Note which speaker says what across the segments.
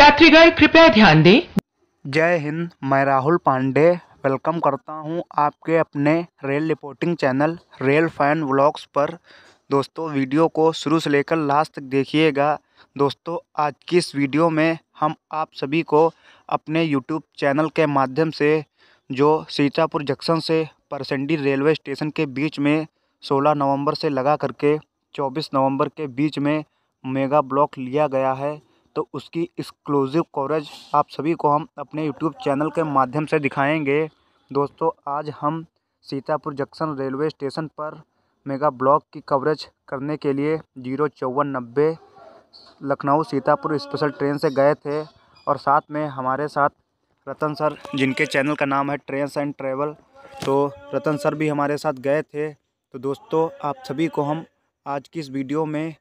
Speaker 1: यात्रीगण कृपया ध्यान दें जय हिंद मैं राहुल पांडे वेलकम करता हूं आपके अपने rail reporting channel rail fan vlogs पर दोस्तों वीडियो को शुरू से लेकर लास्ट तक देखिएगा दोस्तों आज की इस वीडियो में हम आप सभी को अपने यूट्यूब चैनल के माध्यम से जो सीतापुर जंक्शन से परसेंडी रेलवे स्टेशन के बीच में 16 नवंबर से लगा करके 24 नवंबर के बीच में मेगा ब्लॉक लिया गया है तो उसकी एक्सक्लूसिव कवरेज आप सभी को हम अपने यूट्यूब चैनल के माध्यम से दिखाएंगे दोस्तों आज हम सीतापुर जंक्शन रेलवे स्टेशन पर मेगा ब्लॉक की कवरेज करने के लिए जीरो चौवन नब्बे लखनऊ सीतापुर स्पेशल ट्रेन से गए थे और साथ में हमारे साथ रतन सर जिनके चैनल का नाम है ट्रेंस एंड ट्रेवल तो रतन सर भी हमारे साथ गए थे तो दोस्तों आप सभी को हम आज की इस वीडियो में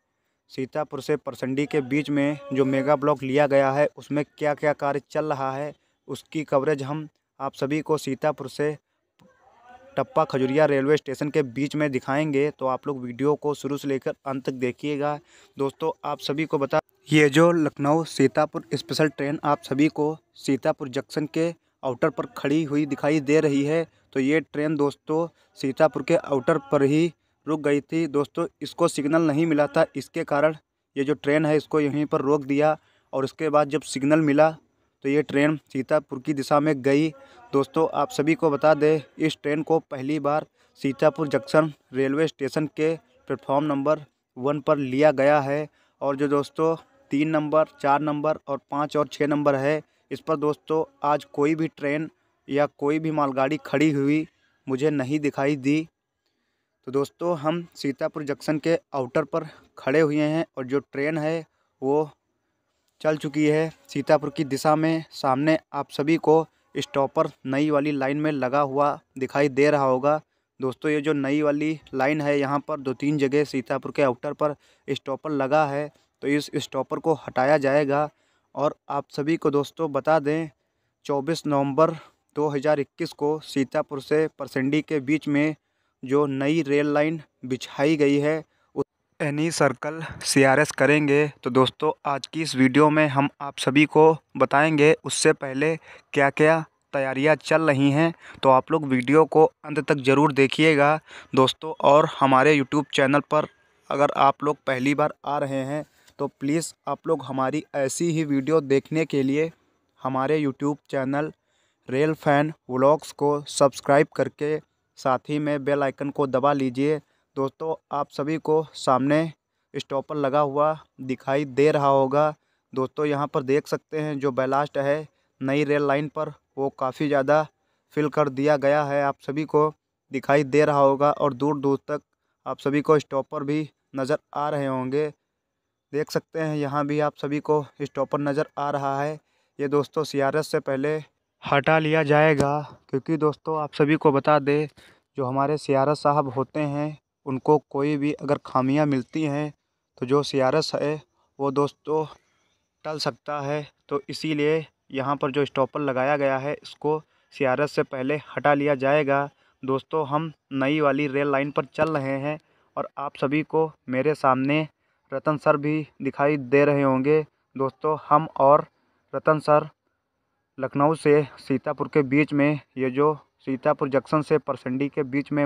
Speaker 1: सीतापुर से परसंडी के बीच में जो मेगा ब्लॉक लिया गया है उसमें क्या क्या कार्य चल रहा है उसकी कवरेज हम आप सभी को सीतापुर से टप्पा खजुरिया रेलवे स्टेशन के बीच में दिखाएंगे तो आप लोग वीडियो को शुरू से लेकर अंत तक देखिएगा दोस्तों आप सभी को बता ये जो लखनऊ सीतापुर स्पेशल ट्रेन आप सभी को सीतापुर जंक्शन के आउटर पर खड़ी हुई दिखाई दे रही है तो ये ट्रेन दोस्तों सीतापुर के आउटर पर ही रुक गई थी दोस्तों इसको सिग्नल नहीं मिला था इसके कारण ये जो ट्रेन है इसको यहीं पर रोक दिया और उसके बाद जब सिग्नल मिला तो ये ट्रेन सीतापुर की दिशा में गई दोस्तों आप सभी को बता दें इस ट्रेन को पहली बार सीतापुर जंक्शन रेलवे स्टेशन के प्लेटफॉर्म नंबर वन पर लिया गया है और जो दोस्तों तीन नंबर चार नंबर और पाँच और छः नंबर है इस पर दोस्तों आज कोई भी ट्रेन या कोई भी मालगाड़ी खड़ी हुई मुझे नहीं दिखाई दी तो दोस्तों हम सीतापुर जंक्शन के आउटर पर खड़े हुए हैं और जो ट्रेन है वो चल चुकी है सीतापुर की दिशा में सामने आप सभी को स्टॉपर नई वाली लाइन में लगा हुआ दिखाई दे रहा होगा दोस्तों ये जो नई वाली लाइन है यहाँ पर दो तीन जगह सीतापुर के आउटर पर स्टॉपर लगा है तो इस स्टॉपर को हटाया जाएगा और आप सभी को दोस्तों बता दें 24 नवंबर 2021 को सीतापुर से परसेंडी के बीच में जो नई रेल लाइन बिछाई गई है एनी सर्कल सीआरएस करेंगे तो दोस्तों आज की इस वीडियो में हम आप सभी को बताएंगे उससे पहले क्या क्या तैयारियां चल रही हैं तो आप लोग वीडियो को अंत तक ज़रूर देखिएगा दोस्तों और हमारे यूट्यूब चैनल पर अगर आप लोग पहली बार आ रहे हैं तो प्लीज़ आप लोग हमारी ऐसी ही वीडियो देखने के लिए हमारे YouTube channel rail fan vlogs को सब्सक्राइब करके साथ ही में बेल आइकन को दबा लीजिए दोस्तों आप सभी को सामने स्टॉपर लगा हुआ दिखाई दे रहा होगा दोस्तों यहाँ पर देख सकते हैं जो बैलास्ट है नई रेल लाइन पर वो काफ़ी ज़्यादा फिल कर दिया गया है आप सभी को दिखाई दे रहा होगा और दूर दूर तक आप सभी को स्टॉपर भी नज़र आ रहे होंगे देख सकते हैं यहाँ भी आप सभी को स्टॉपर नज़र आ रहा है ये दोस्तों सी से पहले हटा लिया जाएगा क्योंकि दोस्तों आप सभी को बता दें जो हमारे सियारा साहब होते हैं उनको कोई भी अगर खामियां मिलती हैं तो जो सियारस है वो दोस्तों टल सकता है तो इसीलिए यहाँ पर जो स्टॉपर लगाया गया है इसको सियारस से पहले हटा लिया जाएगा दोस्तों हम नई वाली रेल लाइन पर चल रहे हैं और आप सभी को मेरे सामने रतन सर भी दिखाई दे रहे होंगे दोस्तों हम और रतन सर लखनऊ से सीतापुर के बीच में ये जो सीतापुर जंक्शन से परसंडी के बीच में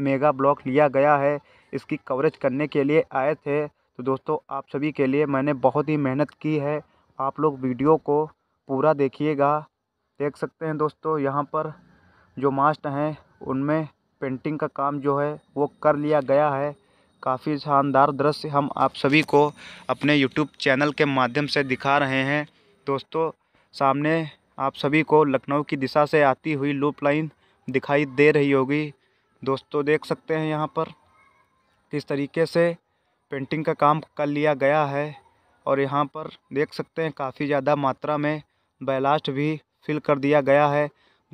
Speaker 1: मेगा ब्लॉक लिया गया है इसकी कवरेज करने के लिए आए थे तो दोस्तों आप सभी के लिए मैंने बहुत ही मेहनत की है आप लोग वीडियो को पूरा देखिएगा देख सकते हैं दोस्तों यहाँ पर जो मास्ट हैं उनमें पेंटिंग का काम जो है वो कर लिया गया है काफ़ी शानदार दृश्य हम आप सभी को अपने यूट्यूब चैनल के माध्यम से दिखा रहे हैं दोस्तों सामने आप सभी को लखनऊ की दिशा से आती हुई लूप लाइन दिखाई दे रही होगी दोस्तों देख सकते हैं यहाँ पर किस तरीके से पेंटिंग का काम कर लिया गया है और यहाँ पर देख सकते हैं काफ़ी ज़्यादा मात्रा में बैलास्ट भी फिल कर दिया गया है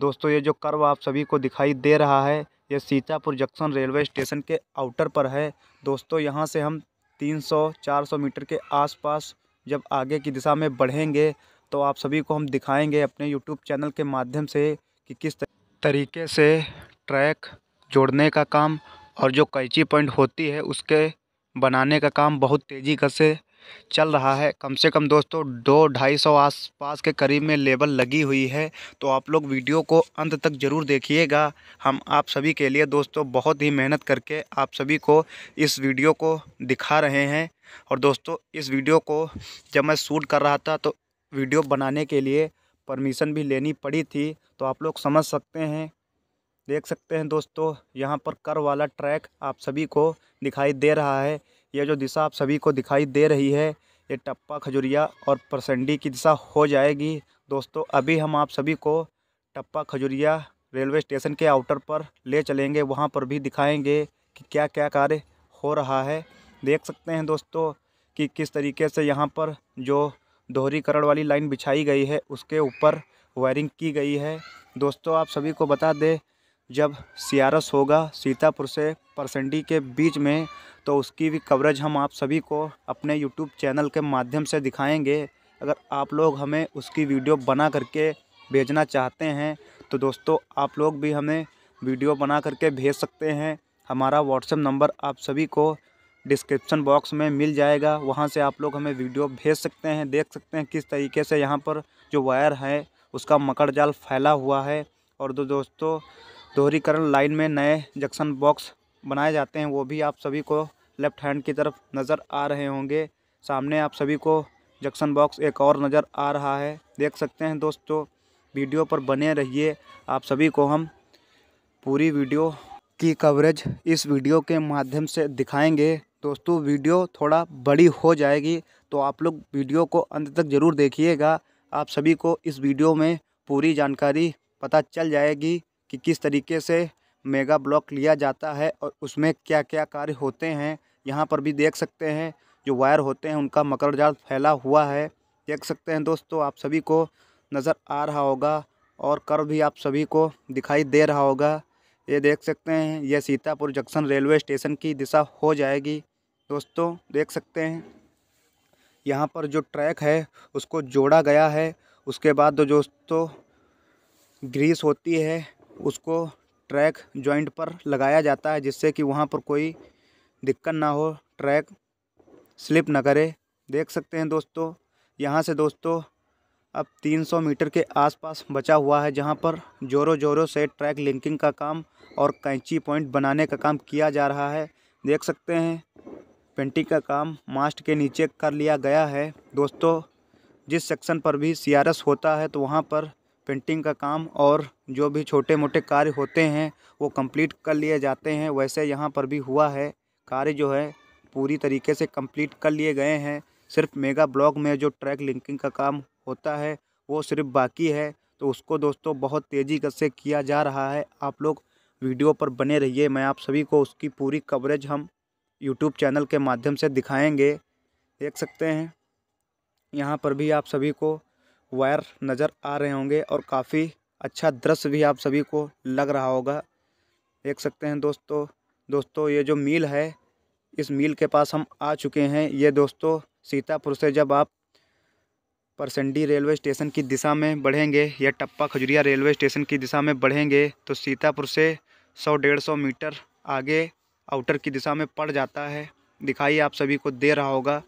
Speaker 1: दोस्तों ये जो कर्व आप सभी को दिखाई दे रहा है ये सीतापुर जंक्शन रेलवे स्टेशन के आउटर पर है दोस्तों यहाँ से हम 300-400 मीटर के आसपास जब आगे की दिशा में बढ़ेंगे तो आप सभी को हम दिखाएंगे अपने यूट्यूब चैनल के माध्यम से कि किस तरीके से ट्रैक जोड़ने का काम और जो कैची पॉइंट होती है उसके बनाने का काम बहुत तेज़ी का से चल रहा है कम से कम दोस्तों दो ढाई सौ आस पास के करीब में लेबल लगी हुई है तो आप लोग वीडियो को अंत तक ज़रूर देखिएगा हम आप सभी के लिए दोस्तों बहुत ही मेहनत करके आप सभी को इस वीडियो को दिखा रहे हैं और दोस्तों इस वीडियो को जब मैं शूट कर रहा था तो वीडियो बनाने के लिए परमिशन भी लेनी पड़ी थी तो आप लोग समझ सकते हैं देख सकते हैं दोस्तों यहाँ पर कर वाला ट्रैक आप सभी को दिखाई दे रहा है यह जो दिशा आप सभी को दिखाई दे रही है ये टप्पा खजुरिया और परसंडी की दिशा हो जाएगी दोस्तों अभी हम आप सभी को टप्पा खजुरिया रेलवे स्टेशन के आउटर पर ले चलेंगे वहाँ पर भी दिखाएंगे कि क्या क्या कार्य हो रहा है देख सकते हैं दोस्तों कि किस तरीके से यहाँ पर जो दोहरीकरण वाली लाइन बिछाई गई है उसके ऊपर वायरिंग की गई है दोस्तों आप सभी को बता दें जब सियारस होगा सीतापुर से परसंडी के बीच में तो उसकी भी कवरेज हम आप सभी को अपने यूट्यूब चैनल के माध्यम से दिखाएंगे अगर आप लोग हमें उसकी वीडियो बना करके भेजना चाहते हैं तो दोस्तों आप लोग भी हमें वीडियो बना करके भेज सकते हैं हमारा व्हाट्सएप नंबर आप सभी को डिस्क्रिप्शन बॉक्स में मिल जाएगा वहाँ से आप लोग हमें वीडियो भेज सकते हैं देख सकते हैं किस तरीके से यहाँ पर जो वायर है उसका मकर जाल फैला हुआ है और दो दोस्तों दोहरीकरण लाइन में नए जंक्शन बॉक्स बनाए जाते हैं वो भी आप सभी को लेफ्ट हैंड की तरफ नज़र आ रहे होंगे सामने आप सभी को जंक्शन बॉक्स एक और नज़र आ रहा है देख सकते हैं दोस्तों वीडियो पर बने रहिए आप सभी को हम पूरी वीडियो की कवरेज इस वीडियो के माध्यम से दिखाएंगे दोस्तों वीडियो थोड़ा बड़ी हो जाएगी तो आप लोग वीडियो को अंत तक ज़रूर देखिएगा आप सभी को इस वीडियो में पूरी जानकारी पता चल जाएगी कि किस तरीके से मेगा ब्लॉक लिया जाता है और उसमें क्या क्या कार्य होते हैं यहाँ पर भी देख सकते हैं जो वायर होते हैं उनका मकर जाल फैला हुआ है देख सकते हैं दोस्तों आप सभी को नज़र आ रहा होगा और कर भी आप सभी को दिखाई दे रहा होगा ये देख सकते हैं यह सीतापुर जंक्शन रेलवे स्टेशन की दिशा हो जाएगी दोस्तों देख सकते हैं यहाँ पर जो ट्रैक है उसको जोड़ा गया है उसके बाद तो दोस्तों ग्रीस होती है उसको ट्रैक जॉइंट पर लगाया जाता है जिससे कि वहाँ पर कोई दिक्कत ना हो ट्रैक स्लिप ना करे देख सकते हैं दोस्तों यहाँ से दोस्तों अब 300 मीटर के आसपास बचा हुआ है जहाँ पर जोरों जोरों से ट्रैक लिंकिंग का काम और कैंची पॉइंट बनाने का काम किया जा रहा है देख सकते हैं पेंटिंग का काम मास्ट के नीचे कर लिया गया है दोस्तों जिस सेक्शन पर भी सी होता है तो वहाँ पर पेंटिंग का काम और जो भी छोटे मोटे कार्य होते हैं वो कंप्लीट कर लिए जाते हैं वैसे यहाँ पर भी हुआ है कार्य जो है पूरी तरीके से कंप्लीट कर लिए गए हैं सिर्फ मेगा ब्लॉक में जो ट्रैक लिंकिंग का काम होता है वो सिर्फ बाकी है तो उसको दोस्तों बहुत तेज़ी से किया जा रहा है आप लोग वीडियो पर बने रहिए मैं आप सभी को उसकी पूरी कवरेज हम यूट्यूब चैनल के माध्यम से दिखाएंगे देख सकते हैं यहाँ पर भी आप सभी को वायर नज़र आ रहे होंगे और काफ़ी अच्छा दृश्य भी आप सभी को लग रहा होगा देख सकते हैं दोस्तों दोस्तों ये जो मील है इस मील के पास हम आ चुके हैं ये दोस्तों सीतापुर से जब आप परसंडी रेलवे स्टेशन की दिशा में बढ़ेंगे या टप्पा खजुरिया रेलवे स्टेशन की दिशा में बढ़ेंगे तो सीतापुर से सौ डेढ़ सौ मीटर आगे आउटर की दिशा में पड़ जाता है दिखाई आप सभी को दे रहा होगा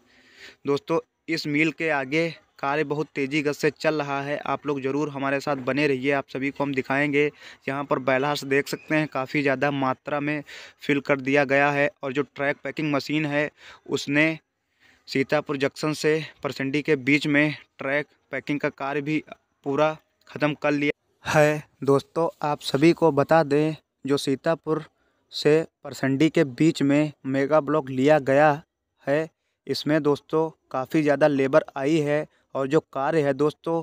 Speaker 1: दोस्तों इस मील के आगे कार्य बहुत तेज़ी गत से चल रहा है आप लोग ज़रूर हमारे साथ बने रहिए आप सभी को हम दिखाएंगे यहाँ पर बैलास देख सकते हैं काफ़ी ज़्यादा मात्रा में फिल कर दिया गया है और जो ट्रैक पैकिंग मशीन है उसने सीतापुर जंक्शन से परसेंडी के बीच में ट्रैक पैकिंग का कार्य भी पूरा ख़त्म कर लिया है दोस्तों आप सभी को बता दें जो सीतापुर से परसंडी के बीच में मेगा ब्लॉक लिया गया है इसमें दोस्तों काफ़ी ज़्यादा लेबर आई है और जो कार्य है दोस्तों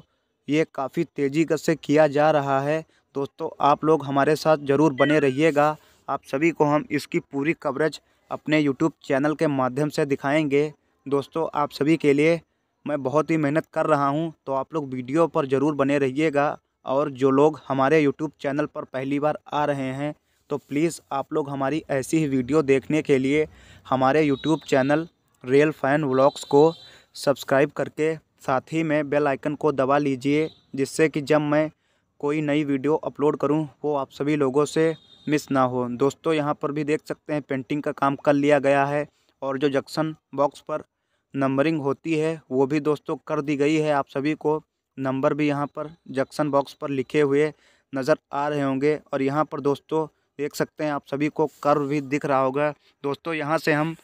Speaker 1: ये काफ़ी तेज़ी से किया जा रहा है दोस्तों आप लोग हमारे साथ ज़रूर बने रहिएगा आप सभी को हम इसकी पूरी कवरेज अपने यूट्यूब चैनल के माध्यम से दिखाएंगे दोस्तों आप सभी के लिए मैं बहुत ही मेहनत कर रहा हूं तो आप लोग वीडियो पर ज़रूर बने रहिएगा और जो लोग हमारे यूट्यूब चैनल पर पहली बार आ रहे हैं तो प्लीज़ आप लोग हमारी ऐसी ही वीडियो देखने के लिए हमारे YouTube channel real fan vlogs को सब्सक्राइब करके साथ ही में बेल आइकन को दबा लीजिए जिससे कि जब मैं कोई नई वीडियो अपलोड करूं वो आप सभी लोगों से मिस ना हो दोस्तों यहां पर भी देख सकते हैं पेंटिंग का काम कर लिया गया है और जो जक्सन बॉक्स पर नंबरिंग होती है वो भी दोस्तों कर दी गई है आप सभी को नंबर भी यहाँ पर जक्शन बॉक्स पर लिखे हुए नज़र आ रहे होंगे और यहाँ पर दोस्तों देख सकते हैं आप सभी को कर्व भी दिख रहा होगा दोस्तों यहाँ से हम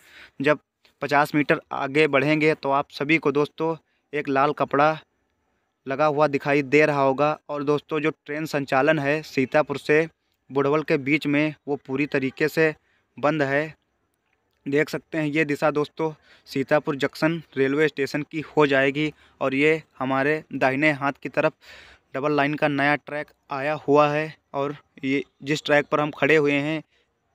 Speaker 1: जब पचास मीटर आगे बढ़ेंगे तो आप सभी को दोस्तों एक लाल कपड़ा लगा हुआ दिखाई दे रहा होगा और दोस्तों जो ट्रेन संचालन है सीतापुर से बुढ़वल के बीच में वो पूरी तरीके से बंद है देख सकते हैं ये दिशा दोस्तों सीतापुर जंक्शन रेलवे स्टेशन की हो जाएगी और ये हमारे दाहिने हाथ की तरफ डबल लाइन का नया ट्रैक आया हुआ है और ये जिस ट्रैक पर हम खड़े हुए हैं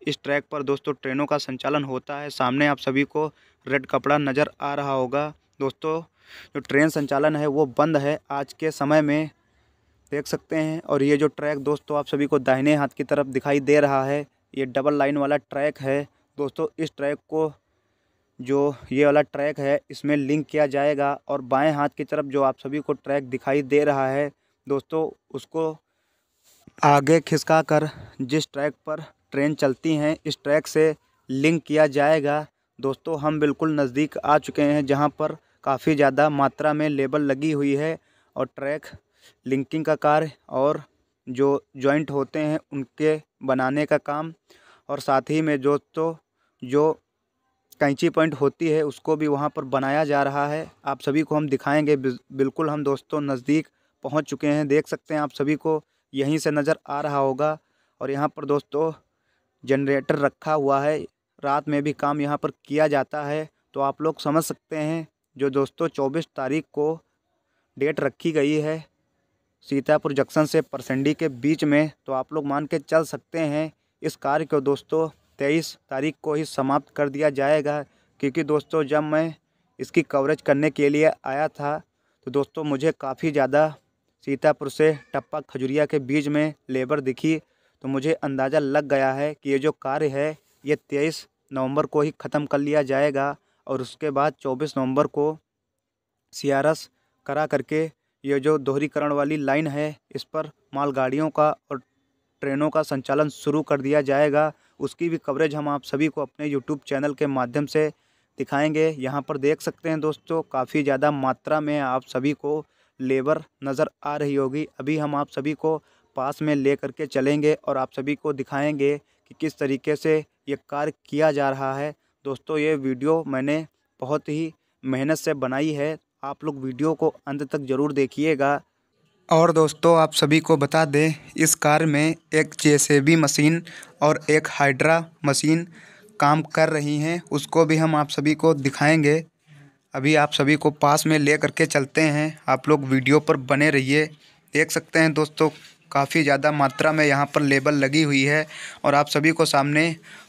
Speaker 1: इस ट्रैक पर दोस्तों ट्रेनों का संचालन होता है सामने आप सभी को रेड कपड़ा नज़र आ रहा होगा दोस्तों जो ट्रेन संचालन है वो बंद है आज के समय में देख सकते हैं और ये जो ट्रैक दोस्तों आप सभी को दाहिने हाथ की तरफ दिखाई दे रहा है ये डबल लाइन वाला ट्रैक है दोस्तों इस ट्रैक को जो ये वाला ट्रैक है इसमें लिंक किया जाएगा और बाएं हाथ की तरफ जो आप सभी को ट्रैक दिखाई दे रहा है दोस्तों उसको आगे खिसका कर जिस ट्रैक पर ट्रेन चलती हैं इस ट्रैक से लिंक किया जाएगा दोस्तों हम बिल्कुल नज़दीक आ चुके हैं जहां पर काफ़ी ज़्यादा मात्रा में लेबल लगी हुई है और ट्रैक लिंकिंग का कार्य और जो जॉइंट होते हैं उनके बनाने का काम और साथ ही में दोस्तों जो कैंची पॉइंट होती है उसको भी वहाँ पर बनाया जा रहा है आप सभी को हम दिखाएंगे बिल्कुल हम दोस्तों नज़दीक पहुँच चुके हैं देख सकते हैं आप सभी को यहीं से नज़र आ रहा होगा और यहाँ पर दोस्तों जनरेटर रखा हुआ है रात में भी काम यहाँ पर किया जाता है तो आप लोग समझ सकते हैं जो दोस्तों चौबीस तारीख को डेट रखी गई है सीतापुर जंक्शन से परसंडी के बीच में तो आप लोग मान के चल सकते हैं इस कार्य को दोस्तों तेईस तारीख को ही समाप्त कर दिया जाएगा क्योंकि दोस्तों जब मैं इसकी कवरेज करने के लिए आया था तो दोस्तों मुझे काफ़ी ज़्यादा सीतापुर से टप्पा खजुरिया के बीच में लेबर दिखी तो मुझे अंदाज़ा लग गया है कि ये जो कार्य है ये तेईस नवंबर को ही ख़त्म कर लिया जाएगा और उसके बाद चौबीस नवंबर को सी करा करके ये जो दोहरीकरण वाली लाइन है इस पर मालगाड़ियों का और ट्रेनों का संचालन शुरू कर दिया जाएगा उसकी भी कवरेज हम आप सभी को अपने यूट्यूब चैनल के माध्यम से दिखाएंगे यहाँ पर देख सकते हैं दोस्तों काफ़ी ज़्यादा मात्रा में आप सभी को लेबर नज़र आ रही होगी अभी हम आप सभी को पास में ले के चलेंगे और आप सभी को दिखाएंगे कि किस तरीके से ये कार्य किया जा रहा है दोस्तों ये वीडियो मैंने बहुत ही मेहनत से बनाई है आप लोग वीडियो को अंत तक ज़रूर देखिएगा और दोस्तों आप सभी को बता दें इस कार में एक जे मशीन और एक हाइड्रा मशीन काम कर रही हैं उसको भी हम आप सभी को दिखाएंगे अभी आप सभी को पास में ले करके चलते हैं आप लोग वीडियो पर बने रहिए देख सकते हैं दोस्तों काफ़ी ज़्यादा मात्रा में यहाँ पर लेबल लगी हुई है और आप सभी को सामने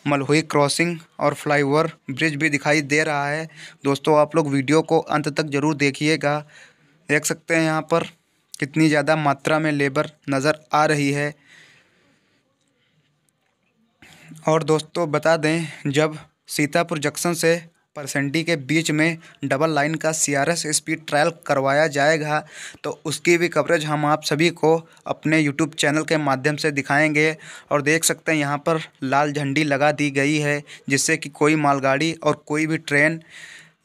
Speaker 1: मलहुई क्रॉसिंग और फ्लाईओवर ब्रिज भी दिखाई दे रहा है दोस्तों आप लोग वीडियो को अंत तक ज़रूर देखिएगा देख सकते हैं यहाँ पर कितनी ज़्यादा मात्रा में लेबर नज़र आ रही है और दोस्तों बता दें जब सीतापुर जंक्शन से परसेंटी के बीच में डबल लाइन का C R S speed trial करवाया जाएगा तो उसकी भी कवरेज हम आप सभी को अपने यूट्यूब चैनल के माध्यम से दिखाएंगे और देख सकते हैं यहाँ पर लाल झंडी लगा दी गई है जिससे कि कोई मालगाड़ी और कोई भी ट्रेन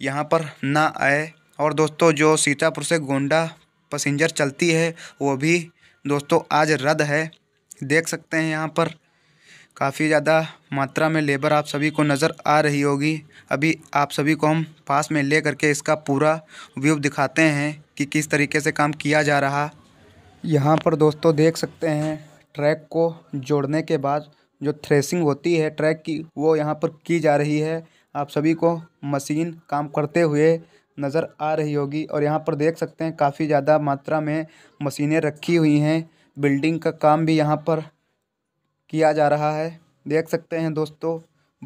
Speaker 1: यहाँ पर ना आए और दोस्तों जो सीतापुर से गोंडा पैसेंजर चलती है वो भी दोस्तों आज रद्द है देख सकते हैं यहाँ पर काफ़ी ज़्यादा मात्रा में लेबर आप सभी को नज़र आ रही होगी अभी आप सभी को हम पास में ले करके इसका पूरा व्यू दिखाते हैं कि किस तरीके से काम किया जा रहा यहाँ पर दोस्तों देख सकते हैं ट्रैक को जोड़ने के बाद जो थ्रेसिंग होती है ट्रैक की वो यहाँ पर की जा रही है आप सभी को मशीन काम करते हुए नज़र आ रही होगी और यहाँ पर देख सकते हैं काफ़ी ज़्यादा मात्रा में मशीनें रखी हुई हैं बिल्डिंग का काम भी यहाँ पर किया जा रहा है देख सकते हैं दोस्तों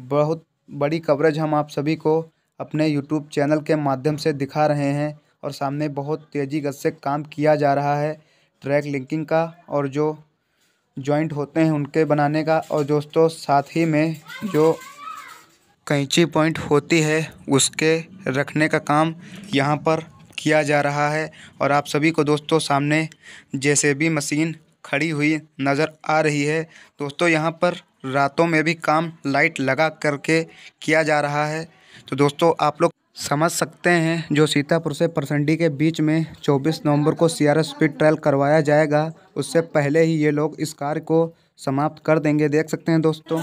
Speaker 1: बहुत बड़ी कवरेज हम आप सभी को अपने यूट्यूब चैनल के माध्यम से दिखा रहे हैं और सामने बहुत तेज़ी गत से काम किया जा रहा है ट्रैक लिंकिंग का और जो जॉइंट होते हैं उनके बनाने का और दोस्तों साथ ही में जो कैंची पॉइंट होती है उसके रखने का काम यहाँ पर किया जा रहा है और आप सभी को दोस्तों सामने जैसे भी मशीन खड़ी हुई नज़र आ रही है दोस्तों यहाँ पर रातों में भी काम लाइट लगा करके किया जा रहा है तो दोस्तों आप लोग समझ सकते हैं जो सीतापुर से परसंडी के बीच में 24 नवंबर को सीआरएस स्पीड ट्रायल करवाया जाएगा उससे पहले ही ये लोग इस कार्य को समाप्त कर देंगे देख सकते हैं दोस्तों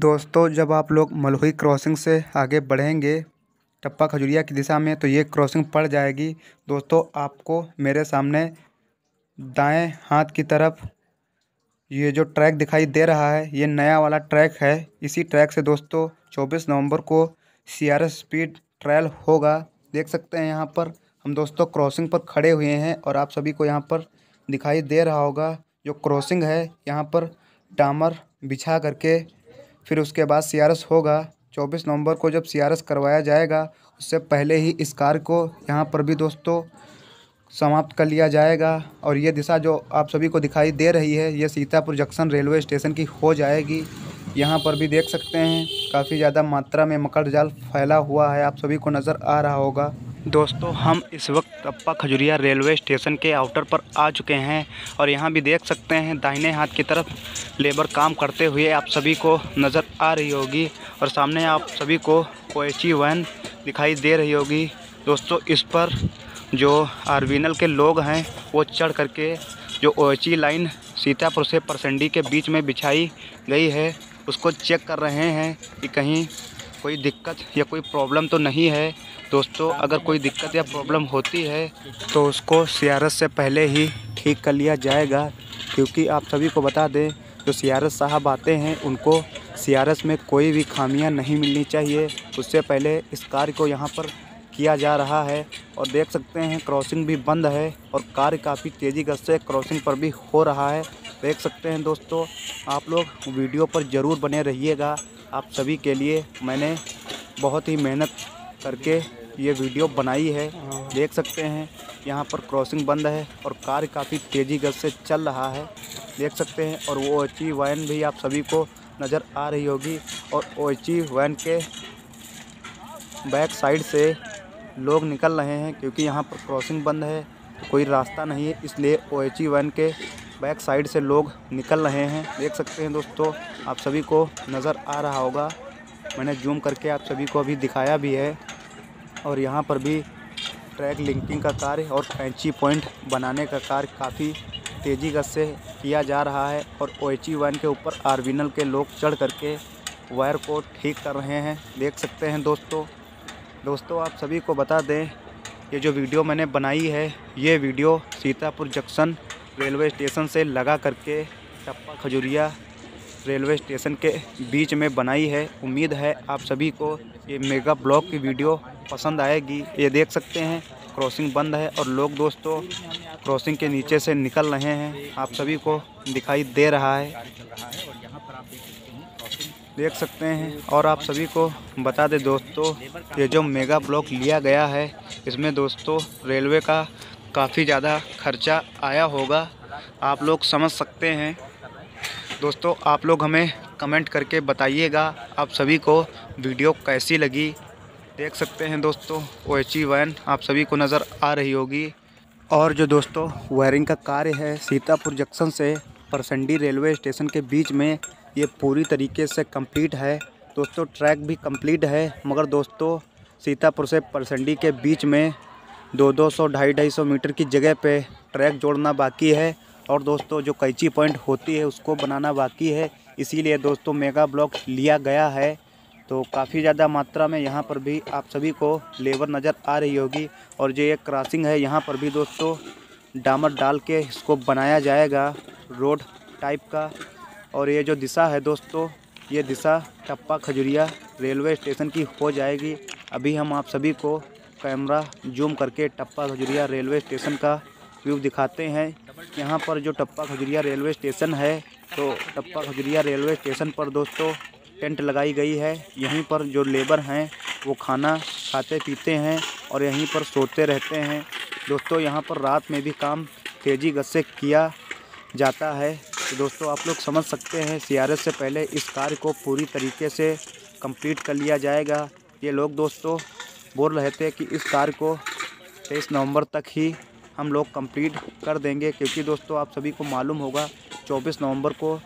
Speaker 1: दोस्तों जब आप लोग मलहुई क्रॉसिंग से आगे बढ़ेंगे टप्पा खजुरिया की दिशा में तो ये क्रॉसिंग पड़ जाएगी दोस्तों आपको मेरे सामने दाएं हाथ की तरफ ये जो ट्रैक दिखाई दे रहा है ये नया वाला ट्रैक है इसी ट्रैक से दोस्तों 24 नवंबर को सी स्पीड ट्रायल होगा देख सकते हैं यहाँ पर हम दोस्तों क्रॉसिंग पर खड़े हुए हैं और आप सभी को यहाँ पर दिखाई दे रहा होगा जो क्रॉसिंग है यहाँ पर टामर बिछा करके फिर उसके बाद सी होगा चौबीस नवंबर को जब सी करवाया जाएगा उससे पहले ही इस कार को यहाँ पर भी दोस्तों समाप्त कर लिया जाएगा और ये दिशा जो आप सभी को दिखाई दे रही है ये सीतापुर जंक्शन रेलवे स्टेशन की हो जाएगी यहाँ पर भी देख सकते हैं काफ़ी ज़्यादा मात्रा में मकर जाल फैला हुआ है आप सभी को नज़र आ रहा होगा दोस्तों हम इस वक्त टप्पा खजुरिया रेलवे स्टेशन के आउटर पर आ चुके हैं और यहाँ भी देख सकते हैं दाहिने हाथ की तरफ लेबर काम करते हुए आप सभी को नज़र आ रही होगी और सामने आप सभी को कोएची वैन दिखाई दे रही होगी दोस्तों इस पर जो आरवीनल के लोग हैं वो चढ़ करके जो ओएची लाइन सीतापुर से परसंडी के बीच में बिछाई गई है उसको चेक कर रहे हैं कि कहीं कोई दिक्कत या कोई प्रॉब्लम तो नहीं है दोस्तों अगर कोई दिक्कत या प्रॉब्लम होती है तो उसको सियारत से पहले ही ठीक कर लिया जाएगा क्योंकि आप सभी को बता दें जो सियारत साहब आते हैं उनको सियारत में कोई भी खामियां नहीं मिलनी चाहिए उससे पहले इस कार्य को यहाँ पर किया जा रहा है और देख सकते हैं क्रॉसिंग भी बंद है और कार काफ़ी तेज़ी गति से क्रॉसिंग पर भी हो रहा है देख सकते हैं दोस्तों आप लोग वीडियो पर ज़रूर बने रहिएगा आप सभी के लिए मैंने बहुत ही मेहनत करके ये वीडियो बनाई है देख सकते हैं यहाँ पर क्रॉसिंग बंद है और कार काफ़ी तेज़ी गति से चल रहा है देख सकते हैं और वो एच वैन e भी आप सभी को नज़र आ रही होगी और ओची वैन e के बैक साइड से लोग निकल रहे हैं क्योंकि यहाँ पर क्रॉसिंग बंद है तो कोई रास्ता नहीं है इसलिए ओएची वैन e के बैक साइड से लोग निकल रहे हैं देख सकते हैं दोस्तों आप सभी को नज़र आ रहा होगा मैंने जूम करके आप सभी को अभी दिखाया भी है और यहाँ पर भी ट्रैक लिंकिंग का कार्य और कैंची पॉइंट बनाने का कार्य काफ़ी तेज़ी गत से किया जा रहा है और ओ एच e वन के ऊपर आरविनल के लोग चढ़ करके वायर को ठीक कर रहे हैं देख सकते हैं दोस्तों दोस्तों आप सभी को बता दें ये जो वीडियो मैंने बनाई है ये video Sitapur junction railway station से लगा करके टप्पा खजुरिया रेलवे स्टेशन के बीच में बनाई है उम्मीद है आप सभी को ये मेगा ब्लॉक की वीडियो पसंद आएगी ये देख सकते हैं क्रॉसिंग बंद है और लोग दोस्तों क्रॉसिंग के नीचे से निकल रहे हैं आप सभी को दिखाई दे रहा है देख सकते हैं और आप सभी को बता दें दोस्तों ये जो मेगा ब्लॉक लिया गया है इसमें दोस्तों रेलवे का काफ़ी ज़्यादा खर्चा आया होगा आप लोग समझ सकते हैं दोस्तों आप लोग हमें कमेंट करके बताइएगा आप सभी को वीडियो कैसी लगी देख सकते हैं दोस्तों ओ एच वैन आप सभी को नज़र आ रही होगी और जो दोस्तों वायरिंग का कार्य है सीतापुर जंक्शन से परसंडी रेलवे स्टेशन के बीच में ये पूरी तरीके से कंप्लीट है दोस्तों ट्रैक भी कंप्लीट है मगर दोस्तों सीतापुर से परसंडी के बीच में दो दो सौ ढाई ढाई सौ मीटर की जगह पे ट्रैक जोड़ना बाकी है और दोस्तों जो कैची पॉइंट होती है उसको बनाना बाकी है इसीलिए दोस्तों मेगा ब्लॉक लिया गया है तो काफ़ी ज़्यादा मात्रा में यहाँ पर भी आप सभी को लेबर नज़र आ रही होगी और जो ये क्रॉसिंग है यहाँ पर भी दोस्तों डामर डाल के इसको बनाया जाएगा रोड टाइप का और ये जो दिशा है दोस्तों ये दिशा टप्पा खजुरिया रेलवे स्टेशन की हो जाएगी अभी हम आप सभी को कैमरा जूम करके टप्पा खजुरिया रेलवे स्टेशन का व्यू दिखाते हैं यहाँ पर जो टप्पा खजुरिया रेलवे स्टेशन है तो टप्पा खजुरिया रेलवे स्टेशन पर दोस्तों टेंट लगाई गई है यहीं पर जो लेबर हैं वो खाना खाते पीते हैं और यहीं पर सोते रहते हैं दोस्तों यहाँ पर रात में भी काम तेज़ी गत से किया जाता है तो दोस्तों आप लोग समझ सकते हैं सियारत से पहले इस कार्य को पूरी तरीके से कंप्लीट कर लिया जाएगा ये लोग दोस्तों बोल रहे थे कि इस कार्य को तेईस नवंबर तक ही हम लोग कंप्लीट कर देंगे क्योंकि दोस्तों आप सभी को मालूम होगा 24 नवंबर को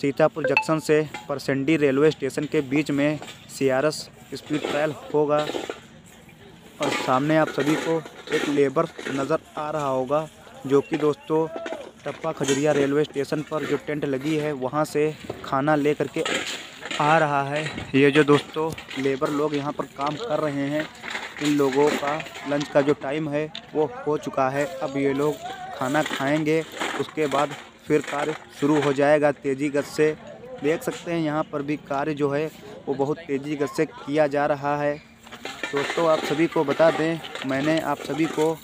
Speaker 1: सीतापुर जंक्शन से परसेंडी रेलवे स्टेशन के बीच में सी स्पीड ट्रायल होगा और सामने आप सभी को एक लेबर नज़र आ रहा होगा जो कि दोस्तों टप्पा खजुरिया रेलवे स्टेशन पर जो टेंट लगी है वहाँ से खाना ले करके आ रहा है ये जो दोस्तों लेबर लोग यहाँ पर काम कर रहे हैं इन लोगों का लंच का जो टाइम है वो हो चुका है अब ये लोग खाना खाएंगे उसके बाद फिर कार्य शुरू हो जाएगा तेज़ी गत से देख सकते हैं यहाँ पर भी कार्य जो है वो बहुत तेज़ी गत से किया जा रहा है दोस्तों आप सभी को बता दें मैंने आप सभी को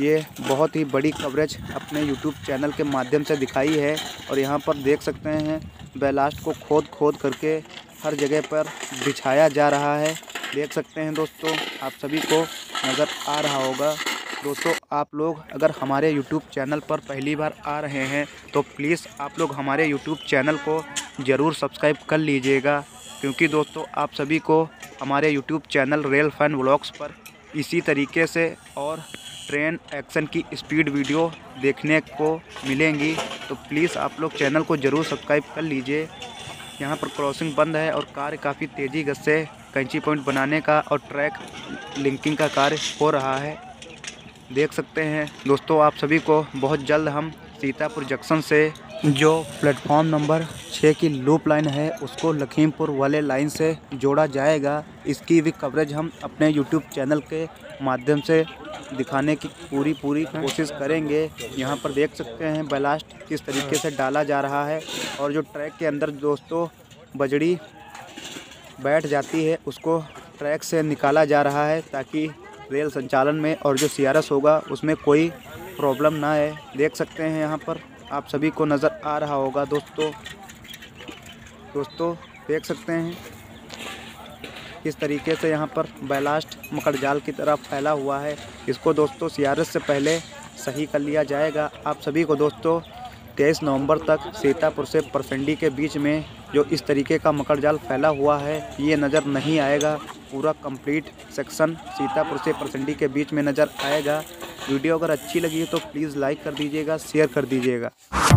Speaker 1: ये बहुत ही बड़ी कवरेज अपने YouTube चैनल के माध्यम से दिखाई है और यहाँ पर देख सकते हैं बैलास्ट को खोद खोद करके हर जगह पर बिछाया जा रहा है देख सकते हैं दोस्तों आप सभी को नज़र आ रहा होगा दोस्तों आप लोग अगर हमारे YouTube चैनल पर पहली बार आ रहे हैं तो प्लीज़ आप लोग हमारे YouTube चैनल को ज़रूर सब्सक्राइब कर लीजिएगा क्योंकि दोस्तों आप सभी को हमारे YouTube channel rail fan vlogs पर इसी तरीके से और ट्रेन एक्शन की स्पीड वीडियो देखने को मिलेंगी तो प्लीज़ आप लोग चैनल को ज़रूर सब्सक्राइब कर लीजिए यहाँ पर क्रॉसिंग बंद है और कार्य काफ़ी तेज़ी गत से कैंची पॉइंट बनाने का और ट्रैक लिंकिंग का कार्य हो रहा है देख सकते हैं दोस्तों आप सभी को बहुत जल्द हम सीतापुर जंक्शन से जो प्लेटफॉर्म नंबर छः की लूप लाइन है उसको लखीमपुर वाले लाइन से जोड़ा जाएगा इसकी भी कवरेज हम अपने यूट्यूब चैनल के माध्यम से दिखाने की पूरी पूरी कोशिश करेंगे यहाँ पर देख सकते हैं बलास्ट किस तरीके से डाला जा रहा है और जो ट्रैक के अंदर दोस्तों बजड़ी बैठ जाती है उसको ट्रैक से निकाला जा रहा है ताकि रेल संचालन में और जो सी होगा उसमें कोई प्रॉब्लम ना आए देख सकते हैं यहाँ पर आप सभी को नज़र आ रहा होगा दोस्तों दोस्तों देख सकते हैं किस तरीके से यहाँ पर बैलास्ट मकड़ जाल की तरह फैला हुआ है इसको दोस्तों सियारत से पहले सही कर लिया जाएगा आप सभी को दोस्तों तेईस नवंबर तक सीतापुर से परसेंडी के बीच में जो इस तरीके का मकर जाल फैला हुआ है ये नज़र नहीं आएगा पूरा कंप्लीट सेक्शन सीतापुर से प्रसंडी के बीच में नज़र आएगा वीडियो अगर अच्छी लगी है तो प्लीज़ लाइक कर दीजिएगा शेयर कर दीजिएगा